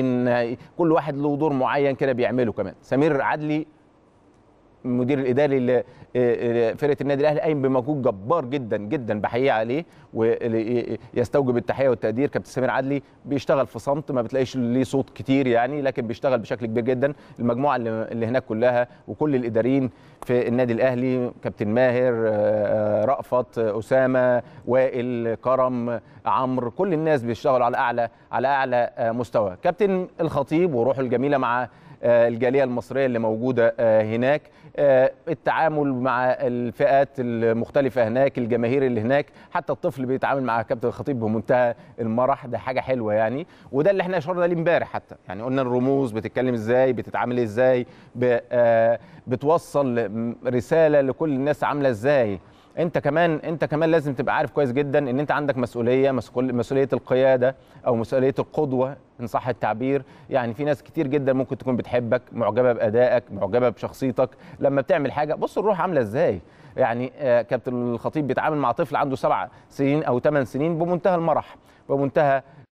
ان كل واحد له دور معين كده بيعمله كمان سمير عدلي المدير الاداري لفرقه آه، آه، النادي الاهلي قايم بمجهود جبار جدا جدا بحييه عليه ويستوجب التحيه والتقدير كابتن سمير عدلي بيشتغل في صمت ما بتلاقيش ليه صوت كتير يعني لكن بيشتغل بشكل كبير جدا المجموعه اللي هناك كلها وكل الاداريين في النادي الاهلي كابتن ماهر آه، رأفت أسامة وائل كرم عمرو كل الناس بيشتغلوا على أعلى على أعلى آه، مستوى كابتن الخطيب وروحه الجميلة مع آه، الجاليه المصريه اللي موجوده آه، هناك التعامل مع الفئات المختلفه هناك الجماهير اللي هناك حتى الطفل بيتعامل مع كابتن الخطيب بمنتهى المرح ده حاجه حلوه يعني وده اللي احنا اشرنا ليه امبارح حتى يعني قلنا الرموز بتتكلم ازاي بتتعامل ازاي بتوصل رساله لكل الناس عامله ازاي انت كمان انت كمان لازم تبقى عارف كويس جدا ان انت عندك مسؤوليه مسؤوليه القياده او مسؤوليه القدوه ان صح التعبير يعني في ناس كتير جدا ممكن تكون بتحبك معجبه بادائك معجبه بشخصيتك لما بتعمل حاجه بص الروح عامله ازاي يعني آه، كابتن الخطيب بيتعامل مع طفل عنده سبع سنين او ثمان سنين بمنتهى المرح بمنتهى